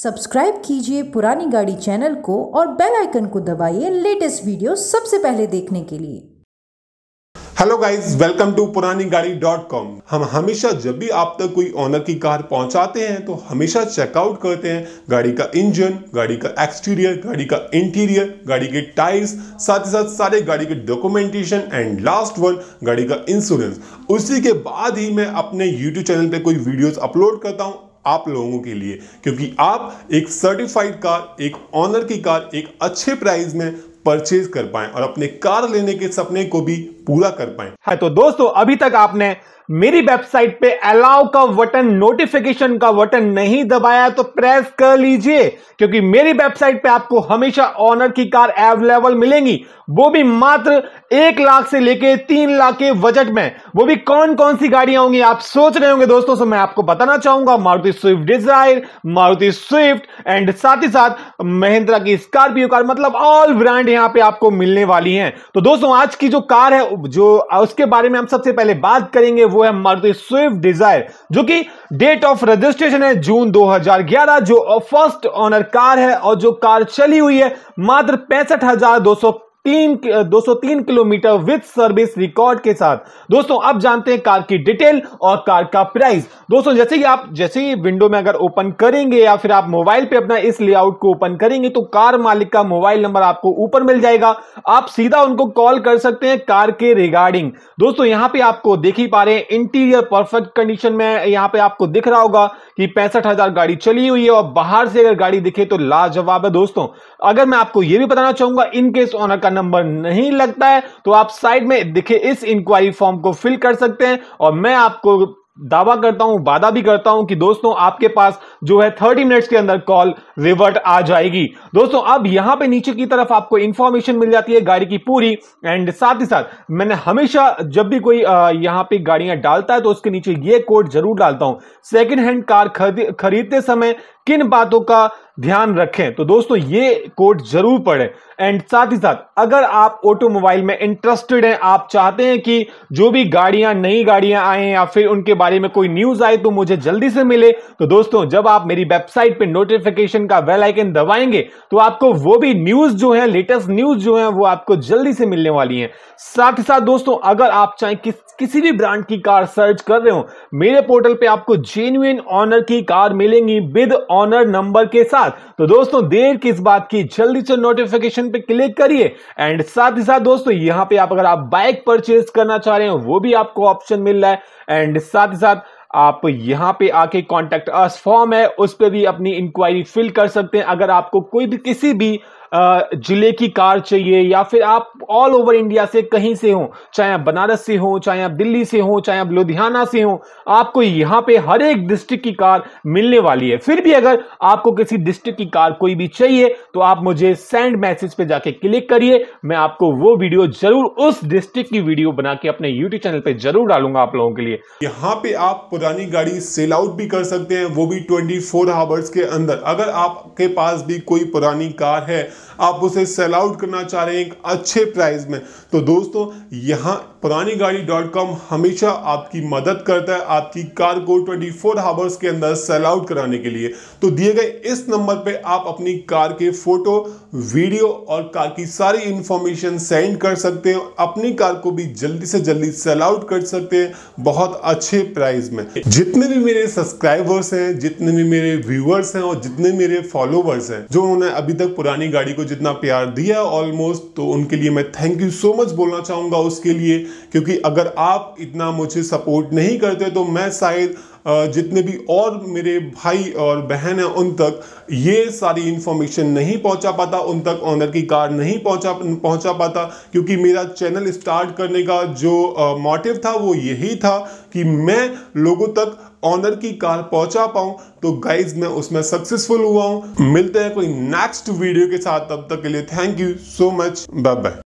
subscribe कीजिए पुरानी गाड़ी चैनल को और बेल आइकन को दबाइए लेटेस्ट वीडियो सबसे पहले देखने के लिए हेलो गाइस वेलकम टू पुरानी गाड़ी डॉट कॉम हम हमेशा जब भी आप तक कोई ऑनर की कार पहुंचाते हैं तो हमेशा चेकआउट करते हैं गाड़ी का इंजन गाड़ी का एक्सटीरियर गाड़ी का इंटीरियर गाड़ी के टायर्स साथ ही साथ सारे गाड़ी के डॉक्यूमेंटेशन एंड लास्ट वन गाड़ी का इंश्योरेंस उसी के बाद ही मैं अपने यूट्यूब चैनल पर कोई वीडियोज अपलोड करता हूँ आप लोगों के लिए क्योंकि आप एक सर्टिफाइड कार एक ऑनर की कार एक अच्छे प्राइस में परचेज कर पाएं और अपने कार लेने के सपने को भी पूरा कर पाए है हाँ, तो दोस्तों अभी तक आपने मेरी वेबसाइट पे अलाउ का बटन नोटिफिकेशन का बटन नहीं दबाया तो प्रेस कर लीजिए क्योंकि मेरी वेबसाइट पे आपको हमेशा ऑनर की कार अवेलेबल मिलेंगी वो भी मात्र एक लाख से लेके तीन लाख के बजट में वो भी कौन कौन सी गाड़ियां होंगी आप सोच रहे होंगे दोस्तों सो मैं आपको बताना चाहूंगा Maruti Swift Dzire Maruti Swift and साथ ही साथ महिंद्रा की स्कॉर्पियो कार मतलब ऑल ब्रांड यहां पे आपको मिलने वाली है तो दोस्तों आज की जो कार है जो उसके बारे में हम सबसे पहले बात करेंगे वो है मारुति स्विफ्ट डिजायर जो कि डेट ऑफ रजिस्ट्रेशन है जून 2011 जो फर्स्ट ऑनर कार है और जो कार चली हुई है मात्र पैंसठ तीन 203 किलोमीटर विथ सर्विस रिकॉर्ड के साथ दोस्तों अब जानते हैं कार की डिटेल और कार का प्राइस दोस्तों जैसे ही आप जैसे ही विंडो में अगर ओपन करेंगे या फिर आप मोबाइल पे अपना इस लेआउट को ओपन करेंगे तो कार मालिक का मोबाइल नंबर आपको ऊपर मिल जाएगा आप सीधा उनको कॉल कर सकते हैं कार के रिगार्डिंग दोस्तों यहां पर आपको देख ही पा रहे हैं इंटीरियर परफेक्ट कंडीशन में यहां पर आपको दिख रहा होगा कि पैंसठ गाड़ी चली हुई है और बाहर से अगर गाड़ी दिखे तो लाजवाब है दोस्तों अगर मैं आपको यह भी बताना चाहूंगा इनकेस ऑनर का नंबर नहीं लगता है तो आप साइड में दिखे इस इंक्वायरी फॉर्म को फिल कर सकते हैं और मैं आपको दावा करता हूं वादा भी करता हूं कि दोस्तों आपके पास जो है थर्टी मिनट्स के अंदर कॉल रिवर्ट आ जाएगी दोस्तों अब यहां पे नीचे की तरफ आपको इंफॉर्मेशन मिल जाती है गाड़ी की पूरी एंड साथ ही साथ मैंने हमेशा जब भी कोई यहां पे गाड़ियां डालता है तो उसके नीचे ये कोड जरूर डालता हूं सेकेंड हैंड कार खरीदते समय किन बातों का ध्यान रखें तो दोस्तों ये कोड जरूर पढ़े एंड साथ ही साथ अगर आप ऑटोमोबाइल में इंटरेस्टेड हैं आप चाहते हैं कि जो भी गाड़ियां नई गाड़ियां आए या फिर उनके बारे में कोई न्यूज आए तो मुझे जल्दी से मिले तो दोस्तों जब आप मेरी वेबसाइट पे नोटिफिकेशन का वेल आइकन दबाएंगे तो आपको वो भी न्यूज जो है लेटेस्ट न्यूज जो है वो आपको जल्दी से मिलने वाली है साथ ही साथ दोस्तों अगर आप चाहे किस किसी भी ब्रांड की कार सर्च कर रहे हो मेरे पोर्टल पे आपको जेन्युन ऑनर की कार मिलेंगी विद ऑनर नंबर के साथ तो दोस्तों देर किस बात की जल्दी से नोटिफिकेशन पे क्लिक करिए एंड साथ ही साथ दोस्तों यहां पे आप अगर आप बाइक परचेज करना चाह रहे हो वो भी आपको ऑप्शन मिल रहा है एंड साथ ही साथ आप यहां पे आके कॉन्टेक्ट अस फॉर्म है उस पर भी अपनी इंक्वायरी फिल कर सकते हैं अगर आपको कोई भी किसी भी जिले की कार चाहिए या फिर आप ऑल ओवर इंडिया से कहीं से हो चाहे आप बनारस से हो चाहे आप दिल्ली से हो चाहे आप लुधियाना से हो आपको यहाँ पे हर एक डिस्ट्रिक्ट की कार मिलने वाली है फिर भी अगर आपको किसी डिस्ट्रिक्ट की कार कोई भी चाहिए तो आप मुझे सेंड मैसेज पे जाके क्लिक करिए मैं आपको वो वीडियो जरूर उस डिस्ट्रिक्ट की वीडियो बना के अपने यूट्यूब चैनल पर जरूर डालूंगा आप लोगों के लिए यहाँ पे आप पुरानी गाड़ी सेल आउट भी कर सकते हैं वो भी ट्वेंटी फोर आवर्स के अंदर अगर आपके पास भी कोई पुरानी कार है आप उसे सेल आउट करना चाह रहे हैं एक अच्छे प्राइस में तो दोस्तों यहाँ पुरानी गाड़ी डॉट कॉम हमेशा आपकी मदद करता है आपकी कार को 24 फोर हावर्स के अंदर सेल आउट कराने के लिए तो दिए गए इस नंबर पे आप अपनी कार के फोटो वीडियो और कार की सारी इंफॉर्मेशन सेंड कर सकते हैं अपनी कार को भी जल्दी से जल्दी सेल आउट कर सकते हैं बहुत अच्छे प्राइस में जितने भी मेरे सब्सक्राइबर्स हैं जितने भी मेरे व्यूअर्स हैं और जितने मेरे फॉलोवर्स हैं जो उन्होंने अभी तक पुरानी गाड़ी गाड़ी को जितना प्यार दिया ऑलमोस्ट तो उनके लिए मैं थैंक यू सो मच बोलना चाहूँगा उसके लिए क्योंकि अगर आप इतना मुझे सपोर्ट नहीं करते तो मैं शायद जितने भी और मेरे भाई और बहन हैं उन तक ये सारी इन्फॉर्मेशन नहीं पहुंचा पाता उन तक ऑनर की कार नहीं पहुंचा पहुंचा पाता क्योंकि मेरा चैनल स्टार्ट करने का जो मोटिव था वो यही था कि मैं लोगों तक ऑनर की कार पहुंचा पाऊं तो गाइज मैं उसमें सक्सेसफुल हुआ हूं मिलते हैं कोई नेक्स्ट वीडियो के साथ तब तक के लिए thank you so much bye bye